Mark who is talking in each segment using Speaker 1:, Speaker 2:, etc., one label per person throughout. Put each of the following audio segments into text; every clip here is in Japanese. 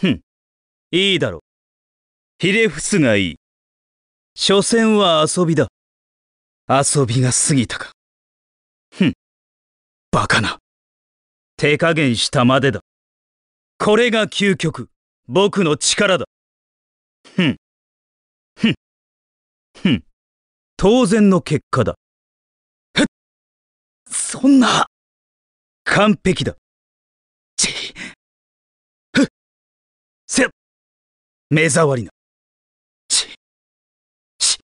Speaker 1: ふん、いいだろう。ひれ伏すがいい。所詮は遊びだ。遊びが過ぎたか。ふん、バカな。手加減したまでだ。これが究極、僕の力だ。ふん、ふん、ふん、当然の結果だ。そんな、完璧だ。せ目障りな。ち、ち、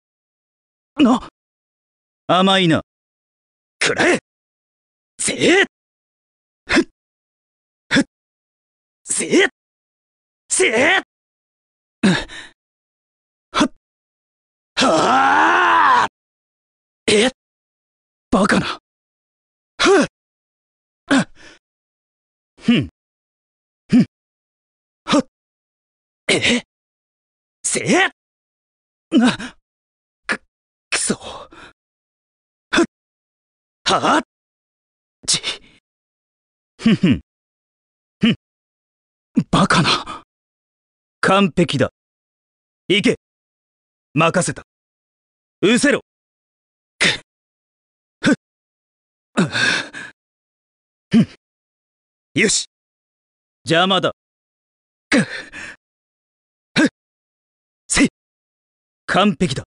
Speaker 1: の、甘いな。くらえせえふっ、ふっ、せえせえはっ、はあえバカな。ふっ、ふん。えせえな、く、くそ。は、はち。ふふん。ふん。バカな。完璧だ。行け。任せた。うせろ。く、ふ、ふん。よし。邪魔だ。く、完璧だ